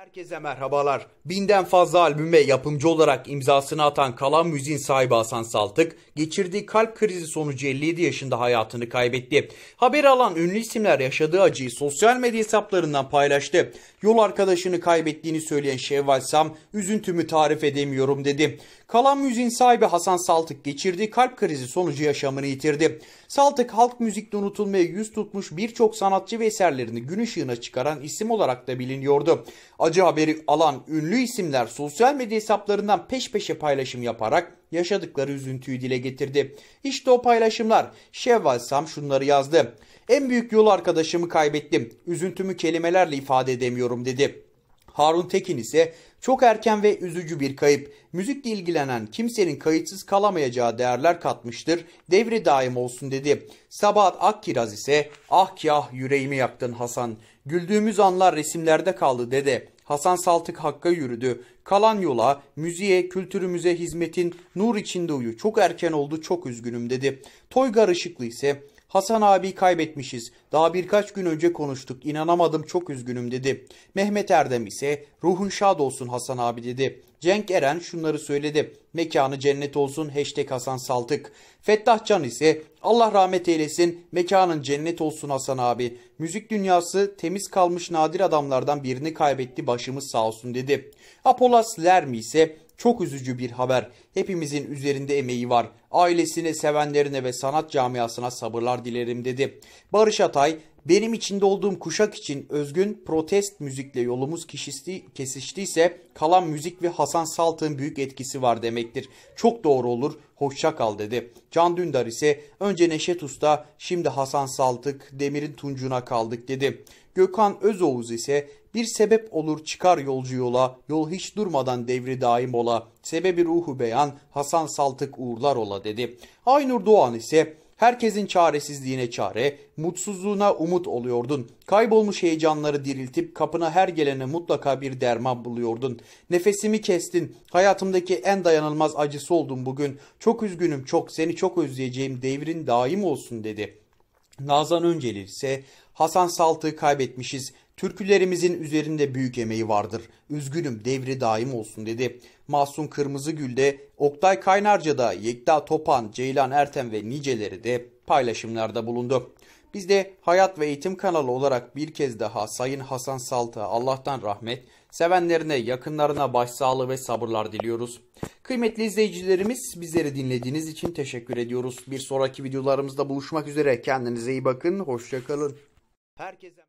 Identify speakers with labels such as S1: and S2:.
S1: Herkese merhabalar. Binden fazla albüme yapımcı olarak imzasını atan kalan müziğin sahibi Hasan Saltık, geçirdiği kalp krizi sonucu 57 yaşında hayatını kaybetti. Haber alan ünlü isimler yaşadığı acıyı sosyal medya hesaplarından paylaştı. Yol arkadaşını kaybettiğini söyleyen Şevval Sam, üzüntümü tarif edemiyorum dedi. Kalan müziğin sahibi Hasan Saltık geçirdiği kalp krizi sonucu yaşamını yitirdi. Saltık halk müzikte unutulmaya yüz tutmuş birçok sanatçı ve eserlerini gün ışığına çıkaran isim olarak da biliniyordu. Acı haberi alan ünlü isimler sosyal medya hesaplarından peş peşe paylaşım yaparak yaşadıkları üzüntüyü dile getirdi. İşte o paylaşımlar. Şevval Sam şunları yazdı. En büyük yol arkadaşımı kaybettim. Üzüntümü kelimelerle ifade edemiyorum dedi. Harun Tekin ise çok erken ve üzücü bir kayıp. Müzikle ilgilenen kimsenin kayıtsız kalamayacağı değerler katmıştır. Devri daim olsun dedi. Sabahat Akkiraz ise ah kah yüreğimi yaktın Hasan. Güldüğümüz anlar resimlerde kaldı dedi. Hasan Saltık Hakk'a yürüdü. Kalan yola, müziğe, kültürümüze hizmetin nur içinde uyu. Çok erken oldu, çok üzgünüm dedi. Toygar Işıklı ise Hasan abi kaybetmişiz. Daha birkaç gün önce konuştuk. İnanamadım çok üzgünüm dedi. Mehmet Erdem ise ruhun şad olsun Hasan abi dedi. Cenk Eren şunları söyledi. Mekanı cennet olsun hashtag Hasan Saltık. Fettah Can ise Allah rahmet eylesin mekanın cennet olsun Hasan abi. Müzik dünyası temiz kalmış nadir adamlardan birini kaybetti başımız sağ olsun dedi. Apolas Lermi ise çok üzücü bir haber. Hepimizin üzerinde emeği var. Ailesine, sevenlerine ve sanat camiasına sabırlar dilerim dedi. Barış Atay, benim içinde olduğum kuşak için özgün protest müzikle yolumuz kişisti, kesiştiyse kalan müzik ve Hasan Saltık'ın büyük etkisi var demektir. Çok doğru olur, hoşça kal dedi. Can Dündar ise önce Neşet Usta, şimdi Hasan Saltık, Demir'in tuncuna kaldık dedi. Gökhan Özoğuz ise bir sebep olur çıkar yolcu yola, yol hiç durmadan devri daim ola, sebebi ruhu beyan Hasan Saltık uğurlar ola dedi. Aynur Doğan ise Herkesin çaresizliğine çare, mutsuzluğuna umut oluyordun. Kaybolmuş heyecanları diriltip kapına her gelene mutlaka bir derman buluyordun. Nefesimi kestin. Hayatımdaki en dayanılmaz acısı oldun bugün. Çok üzgünüm çok seni çok özleyeceğim devrin daim olsun dedi. Nazan Önceli ise Hasan Saltı'yı kaybetmişiz. Türkülerimizin üzerinde büyük emeği vardır. Üzgünüm devri daim olsun dedi. Mahsun Kırmızıgül de, Oktay Kaynarca da, Yekta Topan, Ceylan Ertem ve niceleri de paylaşımlarda bulundu. Biz de Hayat ve Eğitim kanalı olarak bir kez daha Sayın Hasan Salt'a Allah'tan rahmet, sevenlerine, yakınlarına başsağlığı ve sabırlar diliyoruz. Kıymetli izleyicilerimiz bizleri dinlediğiniz için teşekkür ediyoruz. Bir sonraki videolarımızda buluşmak üzere. Kendinize iyi bakın, hoşçakalın. Herkese